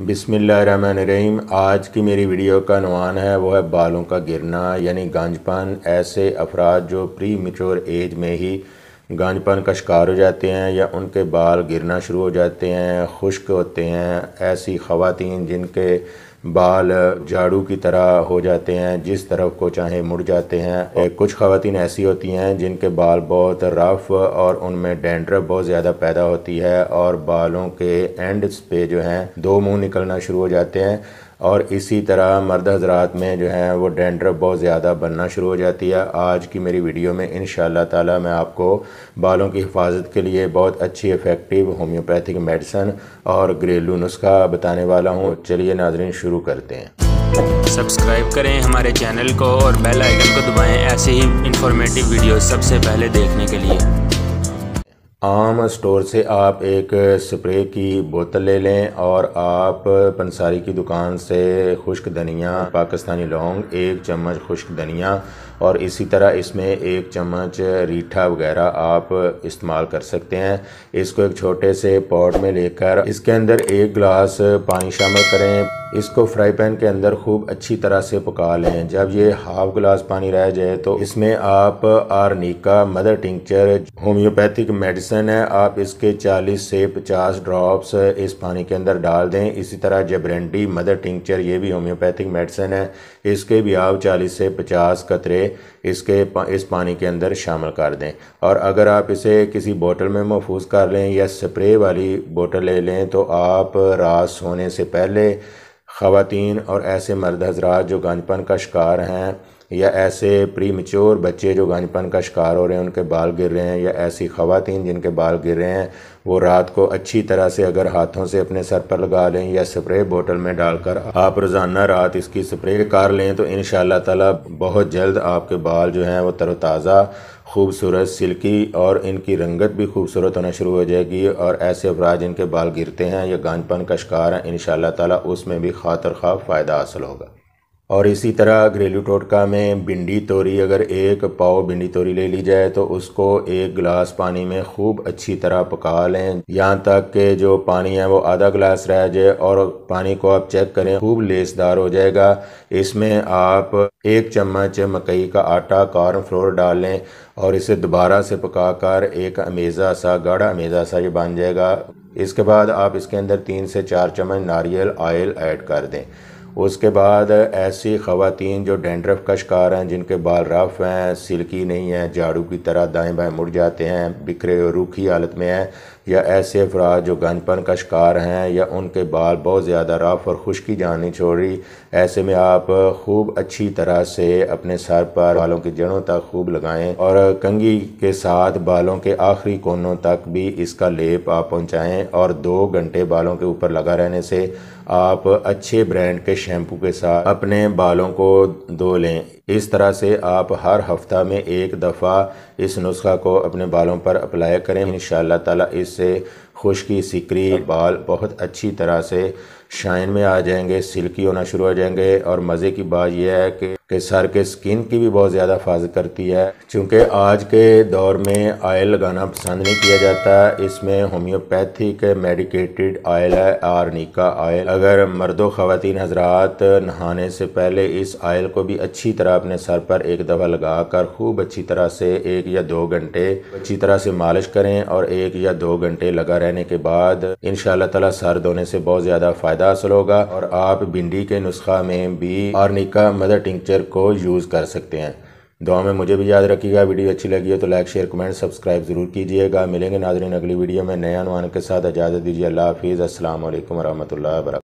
रहीम आज की मेरी वीडियो का नवान है वो है बालों का गिरना यानी गांजपन ऐसे अफराद जो प्री मेच्योर एज में ही गांजपन का शिकार हो जाते हैं या उनके बाल गिरना शुरू हो जाते हैं खुश्क होते हैं ऐसी ख़वातीन जिनके बाल झाड़ू की तरह हो जाते हैं जिस तरफ को चाहे मुड़ जाते हैं और कुछ खवातीन ऐसी होती हैं जिनके बाल बहुत रफ़ और उनमें डेंड्रफ बहुत ज़्यादा पैदा होती है और बालों के एंड्स पे जो हैं दो मुंह निकलना शुरू हो जाते हैं और इसी तरह मर्द हजरात में जो है वो डेंड्रप बहुत ज़्यादा बनना शुरू हो जाती है आज की मेरी वीडियो में इन ताला मैं आपको बालों की हिफाजत के लिए बहुत अच्छी इफ़ेक्टिव होम्योपैथिक मेडिसन और घरेलू नुस्खा बताने वाला हूँ चलिए नाजरन शुरू करते हैं सब्सक्राइब करें हमारे चैनल को और बेल आइकन को दबाएं ऐसे ही इंफॉर्मेटिव वीडियो सबसे पहले देखने के लिए आम स्टोर से आप एक स्प्रे की बोतल ले लें और आप पंसारी की दुकान से खुश्क धनिया पाकिस्तानी लौंग एक चम्मच खुश्क धनिया और इसी तरह इसमें एक चम्मच रीठा वगैरह आप इस्तेमाल कर सकते हैं इसको एक छोटे से पॉट में लेकर इसके अंदर एक गिलास पानी शामिल करें इसको फ्राई पैन के अंदर खूब अच्छी तरह से पका लें जब ये हाफ गिलास पानी रह जाए तो इसमें आप arnica mother tincture homeopathic medicine है आप इसके 40 से 50 ड्रॉप्स इस पानी के अंदर डाल दें इसी तरह जबरेंडी मदर टिंक्चर ये भी होम्योपैथिक मेडिसिन है इसके भी आप 40 से 50 कतरे इसके इस पानी के अंदर शामिल कर दें और अगर आप इसे किसी बोतल में महफूज कर लें या स्प्रे वाली बोतल ले लें तो आप रात सोने से पहले ख़वान और ऐसे मर्द हजरात जो गंजपन का शिकार हैं या ऐसे प्री मच्योर बच्चे जो गंजपन का शिकार हो रहे हैं उनके बाल गिर रहे हैं या ऐसी ख़वातीन जिनके बाल गिर रहे हैं वो रात को अच्छी तरह से अगर हाथों से अपने सर पर लगा लें या स्प्रे बोतल में डालकर आप रोज़ाना रात इसकी स्प्रे कर लें तो इन ताला बहुत जल्द आपके बाल जो हैं वो तरोताज़ा खूबसूरत सिल्की और इनकी रंगत भी खूबसूरत होना शुरू हो जाएगी और ऐसे अफराज जिनके बाल गिरते हैं या गांजपन का शिकार है इन ताला उसमें भी खातर खा फ़ायदा हासिल होगा और इसी तरह घरेलू टोटका में भिंडी तोरी अगर एक पाव भिंडी तोरी ले ली जाए तो उसको एक गिलास पानी में खूब अच्छी तरह पका लें यहाँ तक के जो पानी है वो आधा गिलास रह जाए और पानी को आप चेक करें खूब लेसदार हो जाएगा इसमें आप एक चम्मच मकई का आटा कॉर्न फ्लोर डालें और इसे दोबारा से पका कर एक अमेज़ा सा गाढ़ा अमेज़ा सा ये बन जाएगा इसके बाद आप इसके अंदर तीन से चार चम्मच नारियल ऑयल ऐड कर दें उसके बाद ऐसी ख़वातीन जो डेंड्रफ का शिकार हैं जिनके बाल रफ़ हैं सिल्की नहीं हैं झाड़ू की तरह दाएं बाएं मुड़ जाते हैं बिखरे और रूखी हालत में हैं या ऐसे अफराद जो गंजपन का शिकार हैं या उनके बाल बहुत ज़्यादा रफ और खुश्की जानी रही ऐसे में आप खूब अच्छी तरह से अपने सर पर बालों की जड़ों तक खूब लगाएं और कंगी के साथ बालों के आखिरी कोनों तक भी इसका लेप आप पहुँचाएँ और दो घंटे बालों के ऊपर लगा रहने से आप अच्छे ब्रांड के शैम्पू के साथ अपने बालों को धो लें इस तरह से आप हर हफ्ता में एक दफ़ा इस नुस्खा को अपने बालों पर अप्लाई करें इन ताला इससे खुश्की सिकरी बाल बहुत अच्छी तरह से शाइन में आ जाएंगे सिल्की होना शुरू हो जाएंगे और मज़े की बात यह है कि, के सर के स्किन की भी बहुत ज़्यादा हिफाजत करती है क्योंकि आज के दौर में आयल लगाना पसंद नहीं किया जाता इसमें होम्योपैथिक मेडिकेटेड आयल है आर्निका आयल अगर मर्दो ख़वान हजरात नहाने से पहले इस आयल को भी अच्छी तरह अपने सर पर एक दफ़ा लगा कर खूब अच्छी तरह से एक या दो घंटे अच्छी तरह से मालिश करें और एक या दो घंटे लगा रहें रहने के बाद इन ताला सर धोने से बहुत ज़्यादा फ़ायदा हासिल होगा और आप भिंडी के नुस्खा में भी आर्निका मदर टिंक्चर को यूज़ कर सकते हैं दुआ में मुझे भी याद रखिएगा वीडियो अच्छी लगी हो तो लाइक शेयर कमेंट सब्सक्राइब ज़रूर कीजिएगा मिलेंगे नाजरीन अगली वीडियो में नया नुआन के साथ इजाज़त दीजिए अल्लाह हाफिज़ असल वरहमल वर्क